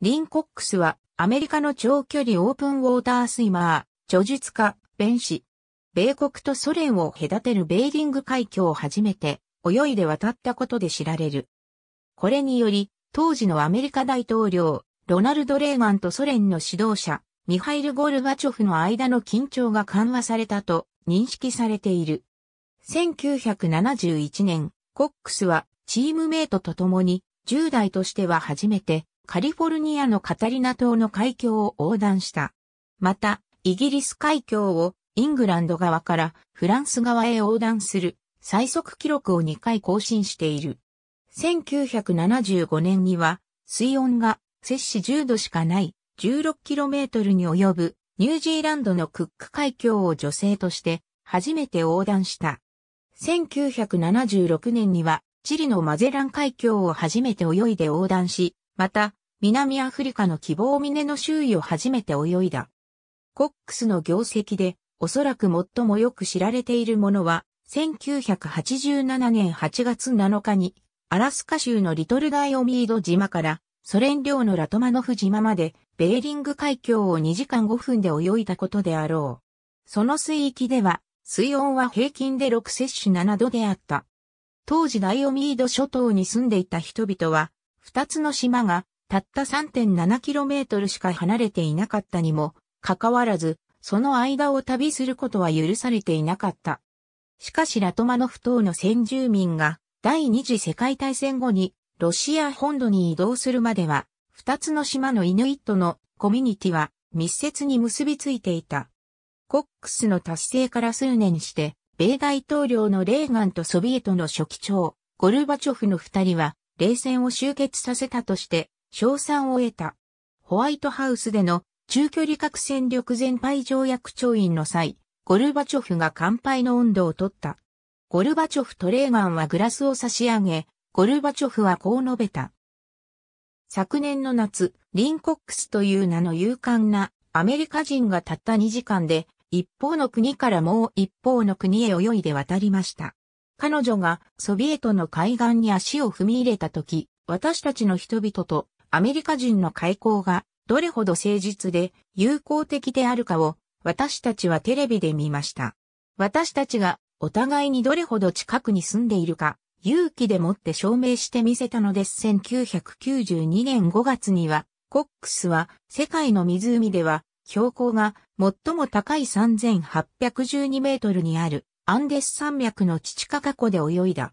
リン・コックスはアメリカの長距離オープンウォータースイマー、著述家、弁士。米国とソ連を隔てるベーリング海峡を初めて泳いで渡ったことで知られる。これにより、当時のアメリカ大統領、ロナルド・レーガンとソ連の指導者、ミハイル・ゴルバチョフの間の緊張が緩和されたと認識されている。1971年、コックスはチームメイトと共に10代としては初めてカリフォルニアのカタリナ島の海峡を横断した。また、イギリス海峡をイングランド側からフランス側へ横断する最速記録を2回更新している。1975年には水温が摂氏10度しかない 16km に及ぶニュージーランドのクック海峡を女性として初めて横断した。1976年にはチリのマゼラン海峡を初めて泳いで横断し、また南アフリカの希望峰の周囲を初めて泳いだ。コックスの業績で、おそらく最もよく知られているものは、1987年8月7日に、アラスカ州のリトルダイオミード島から、ソ連領のラトマノフ島まで、ベーリング海峡を2時間5分で泳いだことであろう。その水域では、水温は平均で6摂取7度であった。当時ダイオミード諸島に住んでいた人々は、2つの島がたった 3.7km しか離れていなかったにも、かかわらず、その間を旅することは許されていなかった。しかしラトマノフ島の先住民が第二次世界大戦後にロシア本土に移動するまでは、二つの島のイヌイットのコミュニティは密接に結びついていた。コックスの達成から数年して、米大統領のレーガンとソビエトの書記長、ゴルバチョフの二人は、冷戦を終結させたとして、賞賛を得た。ホワイトハウスでの中距離核戦力全廃条約調印の際、ゴルバチョフが乾杯の温度を取った。ゴルバチョフとレーガンはグラスを差し上げ、ゴルバチョフはこう述べた。昨年の夏、リンコックスという名の勇敢なアメリカ人がたった2時間で一方の国からもう一方の国へ泳いで渡りました。彼女がソビエトの海岸に足を踏み入れた時、私たちの人々とアメリカ人の開口がどれほど誠実で友好的であるかを私たちはテレビで見ました。私たちがお互いにどれほど近くに住んでいるか勇気でもって証明してみせたのです。1992年5月にはコックスは世界の湖では標高が最も高い3812メートルにあるアンデス山脈のチチカカ湖で泳いだ。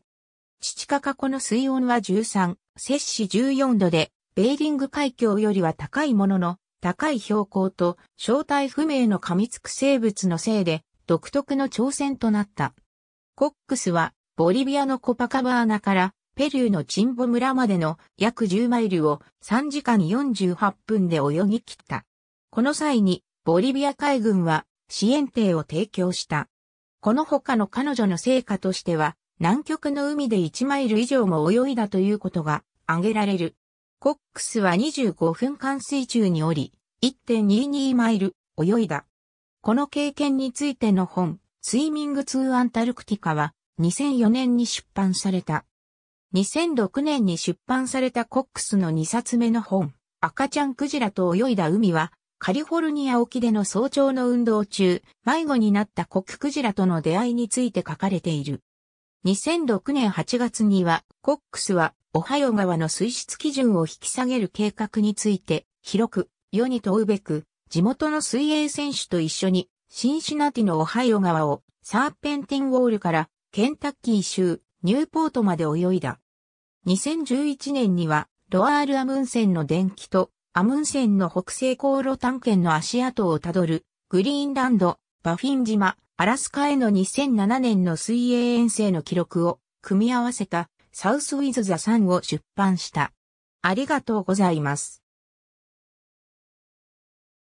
チチカカ湖の水温は13、摂氏14度でベーリング海峡よりは高いものの、高い標高と正体不明の噛みつく生物のせいで独特の挑戦となった。コックスはボリビアのコパカバーナからペルーのチンボ村までの約10マイルを3時間48分で泳ぎ切った。この際にボリビア海軍は支援艇を提供した。この他の彼女の成果としては南極の海で1マイル以上も泳いだということが挙げられる。コックスは25分間水中におり、1.22マイル泳いだ。この経験についての本、スイミング・ツー・アンタルクティカは2004年に出版された。2006年に出版されたコックスの2冊目の本、赤ちゃんクジラと泳いだ海は、カリフォルニア沖での早朝の運動中、迷子になったコッククジラとの出会いについて書かれている。2006年8月には、コックスはオハイオ川の水質基準を引き下げる計画について、広く、世に問うべく、地元の水泳選手と一緒に、シンシナティのオハイオ川を、サーペンティンウォールから、ケンタッキー州、ニューポートまで泳いだ。2011年には、ロアール・アムンセンの電気と、アムンセンの北西航路探検の足跡をたどる、グリーンランド、バフィン島、アラスカへの2007年の水泳遠征の記録を組み合わせたサウスウィズ・ザ・サンを出版した。ありがとうございます。